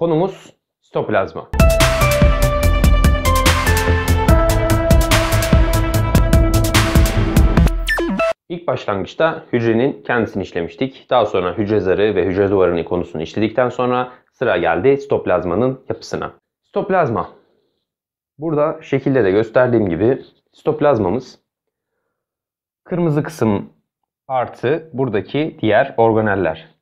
Konumuz sitoplazma. İlk başlangıçta hücrenin kendisini işlemiştik. Daha sonra hücre zarı ve hücre duvarını konusunu işledikten sonra sıra geldi sitoplazmanın yapısına. Sitoplazma. Burada şekilde de gösterdiğim gibi sitoplazmamız kırmızı kısım artı buradaki diğer organeller.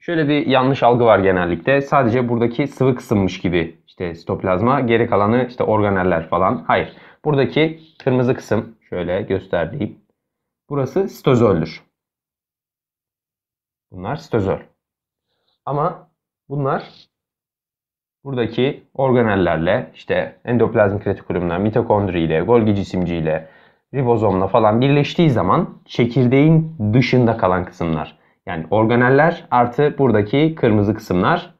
Şöyle bir yanlış algı var genellikle. Sadece buradaki sıvı kısımmış gibi işte sitoplazma geri kalanı işte organeller falan. Hayır. Buradaki kırmızı kısım şöyle gösterdiğim. Burası sitozoldür. Bunlar stözol. Ama bunlar buradaki organellerle işte endoplazmik retikulumla, mitokondriyle, Golgi cisimciyle, ribozomla falan birleştiği zaman çekirdeğin dışında kalan kısımlar. Yani organeller artı buradaki kırmızı kısımlar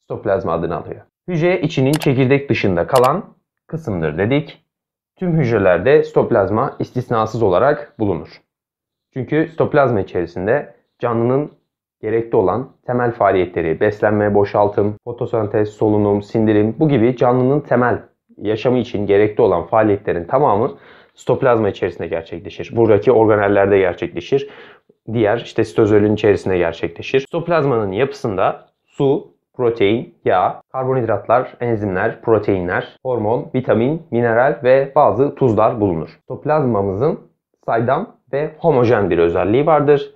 sitoplazma adını alıyor. Hücre içinin çekirdek dışında kalan kısımdır dedik. Tüm hücrelerde sitoplazma istisnasız olarak bulunur. Çünkü sitoplazma içerisinde canlının gerekli olan temel faaliyetleri, beslenme, boşaltım, fotosentez, solunum, sindirim bu gibi canlının temel yaşamı için gerekli olan faaliyetlerin tamamı sitoplazma içerisinde gerçekleşir. Buradaki organellerde gerçekleşir diğer işte sitozolün içerisinde gerçekleşir. Sitoplazmanın yapısında su, protein, yağ, karbonhidratlar, enzimler, proteinler, hormon, vitamin, mineral ve bazı tuzlar bulunur. Sitoplazmamızın saydam ve homojen bir özelliği vardır.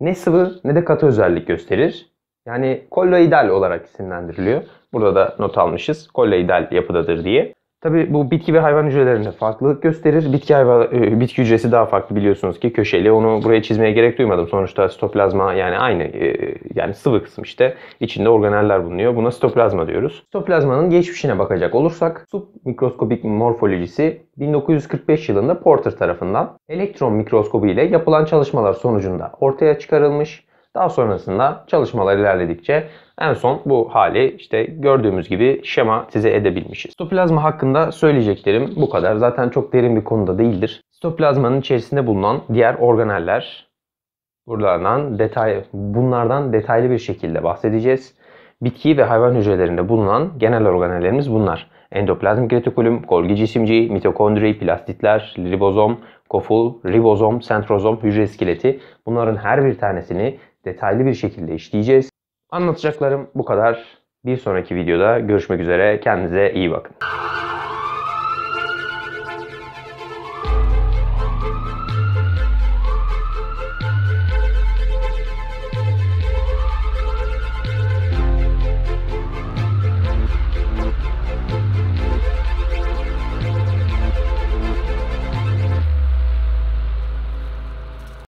Ne sıvı ne de katı özellik gösterir. Yani kolloidal olarak isimlendiriliyor. Burada da not almışız. Kolloidal yapıdadır diye. Tabii bu bitki ve hayvan hücrelerinde farklılık gösterir. Bitki hayvan e, bitki hücresi daha farklı biliyorsunuz ki köşeli. Onu buraya çizmeye gerek duymadım. Sonuçta sitoplazma yani aynı e, yani sıvı kısım işte içinde organeller bulunuyor. Buna sitoplazma diyoruz. Sitoplazmanın geçmişine bakacak olursak sub submikroskopik morfolojisi 1945 yılında Porter tarafından elektron mikroskobu ile yapılan çalışmalar sonucunda ortaya çıkarılmış. Daha sonrasında çalışmalar ilerledikçe en son bu hali işte gördüğümüz gibi şematize edebilmişiz. Sitoplazma hakkında söyleyeceklerim bu kadar. Zaten çok derin bir konuda değildir. Sitoplazmanın içerisinde bulunan diğer organeller buralardan detay bunlardan detaylı bir şekilde bahsedeceğiz. Bitki ve hayvan hücrelerinde bulunan genel organellerimiz bunlar. Endoplazmik retikulum, Golgi cisimciği, mitokondri, plastitler, ribozom, koful, ribozom, sentrozom, hücre iskeleti bunların her bir tanesini detaylı bir şekilde işleyeceğiz. Anlatacaklarım bu kadar. Bir sonraki videoda görüşmek üzere. Kendinize iyi bakın.